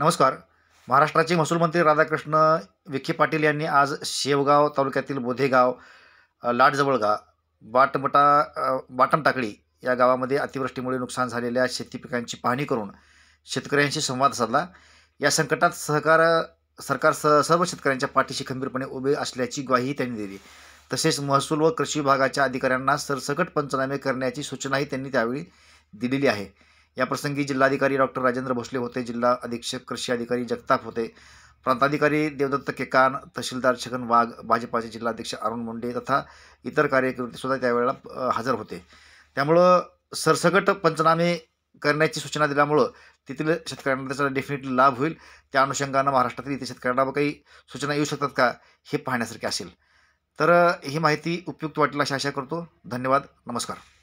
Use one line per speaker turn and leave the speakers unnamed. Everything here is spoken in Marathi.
नमस्कार महाराष्ट्राचे महसूल मंत्री राधाकृष्ण विखे पाटील यांनी आज शेवगाव तालुक्यातील बोधेगाव लाडजवळगा बाटमटा बाटम टाकळी या गावामध्ये अतिवृष्टीमुळे नुकसान झालेल्या शेती पिकांची पाहणी करून शेतकऱ्यांशी संवाद साधला या संकटात सहकार सरकार स सर्व शेतकऱ्यांच्या पाठीशी खंबीरपणे उभे असल्याची ग्वाही त्यांनी दिली तसेच महसूल व कृषी विभागाच्या अधिकाऱ्यांना सरसकट पंचनामे करण्याची सूचनाही त्यांनी त्यावेळी दिलेली आहे याप्रसंगी जिल्हाधिकारी डॉक्टर राजेंद्र भोसले होते जिल्हा अधीक्षक कृषी अधिकारी जगताप होते प्रांताधिकारी देवदत्त केकान तहसीलदार छगन वाघ भाजपाचे जिल्हाध्यक्ष अरुण मुंडे तथा इतर कार्यकर्तेसुद्धा त्यावेळेला हजर होते त्यामुळं सरसकट पंचनामे करण्याची सूचना दिल्यामुळं तेथील शेतकऱ्यांना त्याचा डेफिनेटली लाभ होईल त्या अनुषंगानं महाराष्ट्रातील इथे शेतकऱ्यांना काही सूचना येऊ शकतात का हे पाहण्यासारखे असेल तर ही माहिती उपयुक्त वाटेल अशा आशा करतो धन्यवाद नमस्कार